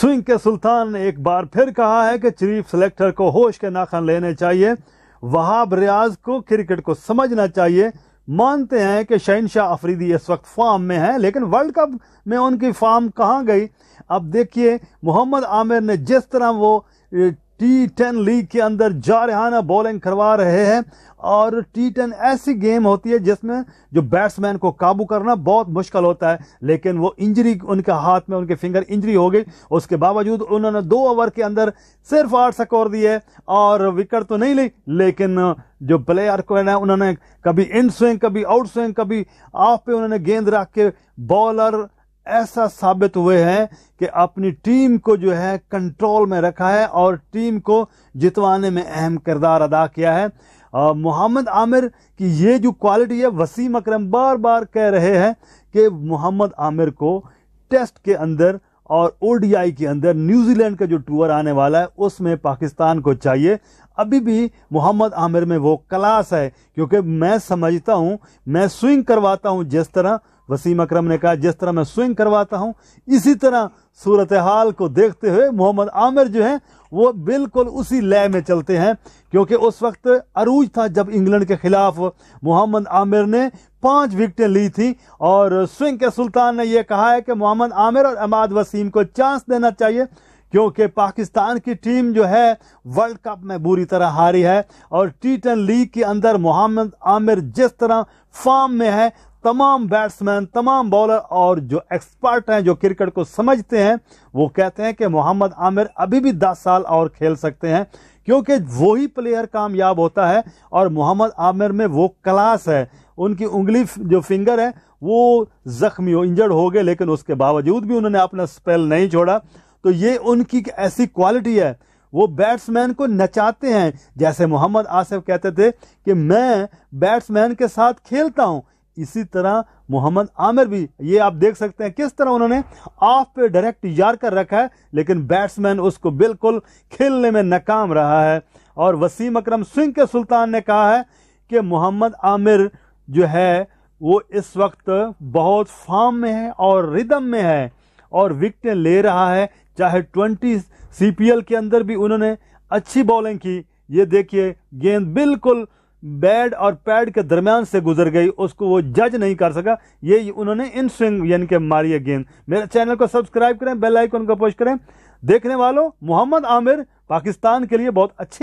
swing के सुल्तान ने एक बार फिर कहा है कि चीफ सेलेक्टर को होश के नाखन लेने चाहिए वहाब रियाज को क्रिकेट को समझना चाहिए मानते हैं कि शहनशाह अफरीदी इस वक्त फॉर्म में है लेकिन वर्ल्ड कप में उनकी फॉर्म कहाँ गई अब देखिए मोहम्मद आमिर ने जिस तरह वो टी टेन लीग के अंदर जारहाना बॉलिंग करवा रहे हैं और टी टेन ऐसी गेम होती है जिसमें जो बैट्समैन को काबू करना बहुत मुश्किल होता है लेकिन वो इंजरी उनके हाथ में उनके फिंगर इंजरी हो गई उसके बावजूद उन्होंने दो ओवर के अंदर सिर्फ आठ स्कोर दिए और विकेट तो नहीं ली लेकिन जो प्लेयर को है उन्होंने कभी इन स्विंग कभी आउट स्विंग कभी ऑफ पे उन्होंने गेंद रख के बॉलर ऐसा साबित हुए हैं कि अपनी टीम को जो है कंट्रोल में रखा है और टीम को जितवाने में अहम किरदार अदा किया है मोहम्मद आमिर की ये जो क्वालिटी है वसीम अकरम बार बार कह रहे हैं कि मोहम्मद आमिर को टेस्ट के अंदर और ओ के अंदर न्यूजीलैंड का जो टूर आने वाला है उसमें पाकिस्तान को चाहिए अभी भी मोहम्मद आमिर में वो क्लास है क्योंकि मैं समझता हूँ मैं स्विंग करवाता हूँ जिस तरह वसीम अकरम ने कहा जिस तरह मैं स्विंग करवाता हूँ इसी तरह सूरत हाल को देखते हुए मोहम्मद आमिर जो हैं वो बिल्कुल उसी लय में चलते हैं क्योंकि उस वक्त अरूज था जब इंग्लैंड के खिलाफ मोहम्मद आमिर ने पांच विकटें ली थी और स्विंग के सुल्तान ने यह कहा है कि मोहम्मद आमिर और अमाद वसीम को चांस देना चाहिए क्योंकि पाकिस्तान की टीम जो है वर्ल्ड कप में बुरी तरह हारी है और टी टेन लीग के अंदर मोहम्मद आमिर जिस तरह फॉर्म में है तमाम बैट्समैन तमाम बॉलर और जो एक्सपर्ट हैं जो क्रिकेट को समझते हैं वो कहते हैं कि मोहम्मद आमिर अभी भी 10 साल और खेल सकते हैं क्योंकि वही प्लेयर कामयाब होता है और मोहम्मद आमिर में वो क्लास है उनकी उंगली जो फिंगर है वो जख्मी हो इंजर्ड हो गए लेकिन उसके बावजूद भी उन्होंने अपना स्पेल नहीं छोड़ा तो ये उनकी ऐसी क्वालिटी है वो बैट्समैन को नचाते हैं जैसे मोहम्मद आसिफ कहते थे कि मैं बैट्समैन के साथ खेलता हूँ इसी तरह मोहम्मद आमिर भी ये आप देख सकते हैं किस तरह उन्होंने ऑफ पे डायरेक्ट यार कर रखा है लेकिन बैट्समैन उसको बिल्कुल खेलने में नाकाम रहा है और वसीम अकरम सिंह के सुल्तान ने कहा है कि मोहम्मद आमिर जो है वो इस वक्त बहुत फॉर्म में है और रिदम में है और विकटें ले रहा है चाहे ट्वेंटी एल के अंदर भी उन्होंने अच्छी बॉलिंग की ये देखिए गेंद बिल्कुल बेड और पैड के दरमियान से गुजर गई उसको वो जज नहीं कर सका ये उन्होंने इन स्विंग यानी कि मारी गेंद मेरे चैनल को सब्सक्राइब करें बेल आइकन को पोस्ट करें देखने वालों मोहम्मद आमिर पाकिस्तान के लिए बहुत अच्छी